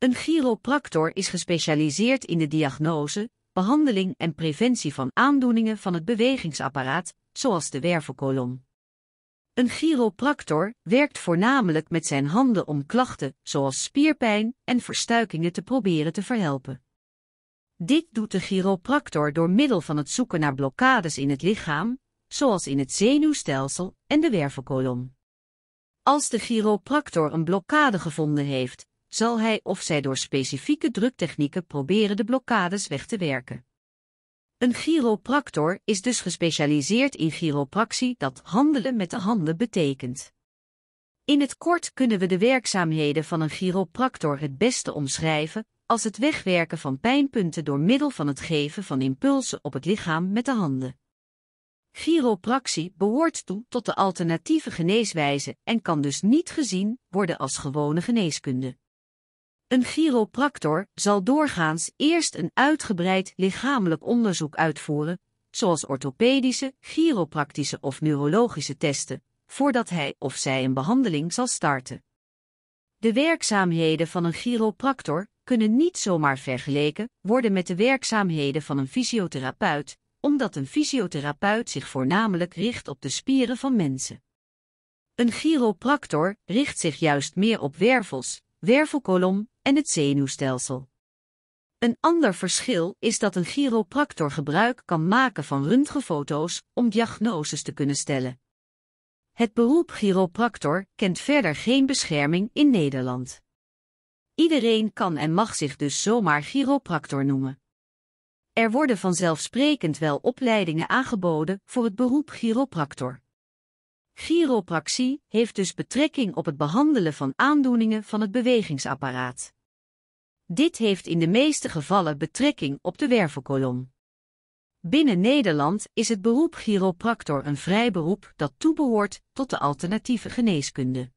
Een chiropractor is gespecialiseerd in de diagnose, behandeling en preventie van aandoeningen van het bewegingsapparaat, zoals de wervelkolom. Een chiropractor werkt voornamelijk met zijn handen om klachten zoals spierpijn en verstuikingen te proberen te verhelpen. Dit doet de chiropractor door middel van het zoeken naar blokkades in het lichaam, zoals in het zenuwstelsel en de wervelkolom. Als de chiropractor een blokkade gevonden heeft, zal hij of zij door specifieke druktechnieken proberen de blokkades weg te werken. Een chiropractor is dus gespecialiseerd in chiropractie dat handelen met de handen betekent. In het kort kunnen we de werkzaamheden van een chiropractor het beste omschrijven als het wegwerken van pijnpunten door middel van het geven van impulsen op het lichaam met de handen. Chiropractie behoort toe tot de alternatieve geneeswijze en kan dus niet gezien worden als gewone geneeskunde. Een chiropractor zal doorgaans eerst een uitgebreid lichamelijk onderzoek uitvoeren, zoals orthopedische, chiropractische of neurologische testen, voordat hij of zij een behandeling zal starten. De werkzaamheden van een chiropractor kunnen niet zomaar vergeleken worden met de werkzaamheden van een fysiotherapeut, omdat een fysiotherapeut zich voornamelijk richt op de spieren van mensen. Een chiropractor richt zich juist meer op wervels, wervelkolom, en het zenuwstelsel. Een ander verschil is dat een chiropractor gebruik kan maken van röntgenfoto's om diagnoses te kunnen stellen. Het beroep chiropractor kent verder geen bescherming in Nederland. Iedereen kan en mag zich dus zomaar chiropractor noemen. Er worden vanzelfsprekend wel opleidingen aangeboden voor het beroep chiropractor. Chiropractie heeft dus betrekking op het behandelen van aandoeningen van het bewegingsapparaat. Dit heeft in de meeste gevallen betrekking op de wervelkolom. Binnen Nederland is het beroep chiropractor een vrij beroep dat toebehoort tot de alternatieve geneeskunde.